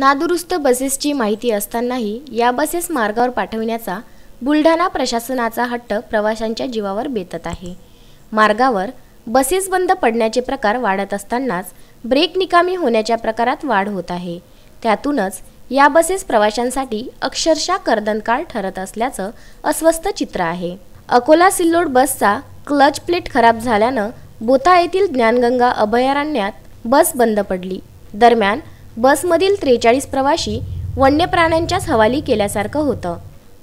नादुरुस्त बसेसची माहिती असतानाही या बसेस मार्गावर पाठवण्याचा बुलढाणा प्रशासनाचा हट्ट प्रवाशांच्या जीवावर बेतत आहे मार्गावर बसेस बंद पडण्याचे प्रकार वाढत असतानाच ब्रेक निकामी होण्याच्या प्रकारात वाढ होत आहे त्यातूनच या बसेस प्रवाशांसाठी अक्षरशः कर्दनकाळ ठरत असल्याचं अस्वस्थ चित्र आहे अकोला सिल्लोड बसचा क्लच प्लेट खराब झाल्यानं बोता येथील ज्ञानगंगा अभयारण्यात बस बंद पडली दरम्यान बसमधील त्रेचाळीस प्रवाशी वन्य प्राण्यांच्याच हवाली केल्यासारखं होतं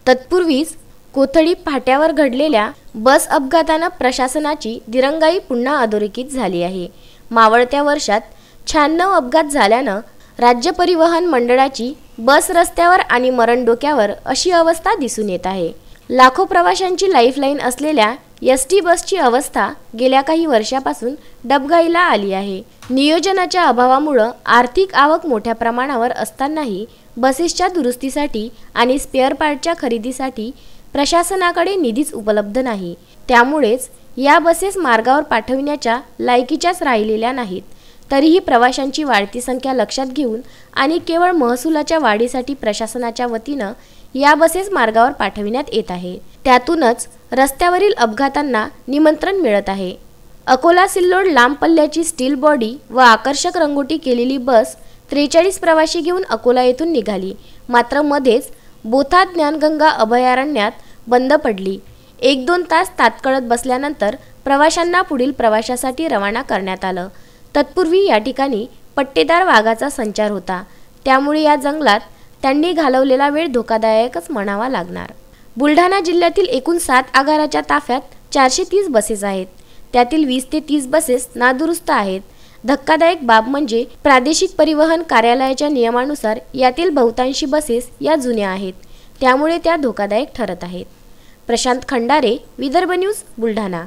तत्पूर्वीच कोथळी फाट्यावर घडलेल्या बस अपघातानं प्रशासनाची दिरंगाई पुन्हा अधोरेखित झाली आहे मावळत्या वर्षात शहाण्णव अपघात झाल्यानं राज्य परिवहन मंडळाची बस रस्त्यावर आणि मरण डोक्यावर अशी अवस्था दिसून येत आहे लाखो प्रवाशांची लाईफलाईन असलेल्या एस टी बसची अवस्था गेल्या काही वर्षापासून डबगाईला आली आहे नियोजनाच्या अभावामुळं आर्थिक आवक मोठ्या प्रमाणावर असतानाही बसेसच्या दुरुस्तीसाठी आणि स्पेअर पार्टच्या खरेदीसाठी प्रशासनाकडे निधीच उपलब्ध नाही त्यामुळेच या बसेस मार्गावर पाठविण्याच्या लायकीच्याच राहिलेल्या नाहीत तरीही प्रवाशांची वाढती संख्या लक्षात घेऊन आणि केवळ महसुलाच्या वाढीसाठी प्रशासनाच्या वतीनं या बसेस मार्गावर पाठविण्यात येत आहे त्यातूनच रस्त्यावरील अपघातांना निमंत्रण मिळत आहे अकोला सिल्लोड लांब पल्ल्याची स्टील बॉडी व आकर्षक रंगोटी केलेली बस त्रेचाळीस प्रवाशी घेऊन अकोला येथून निघाली मात्र मध्येच बोथा ज्ञानगंगा अभयारण्यात बंद पडली एक दोन तास तात्कळत बसल्यानंतर प्रवाशांना पुढील प्रवाशासाठी रवाना करण्यात आलं तत्पूर्वी या ठिकाणी पट्टेदार वाघाचा संचार होता त्यामुळे या जंगलात त्यांनी घालवलेला वेळ धोकादायकच म्हणावा लागणार बुलढाणा जिल्ह्यातील एकूण सात आगाराच्या ताफ्यात चारशे तीस बसेस आहेत त्यातील वीस ते तीस बसेस नादुरुस्त आहेत धक्कादायक बाब म्हणजे प्रादेशिक परिवहन कार्यालयाच्या नियमानुसार यातील बहुतांशी बसेस या जुन्या आहेत त्यामुळे त्या धोकादायक ठरत आहेत प्रशांत खंडारे विदर्भ न्यूज बुलढाणा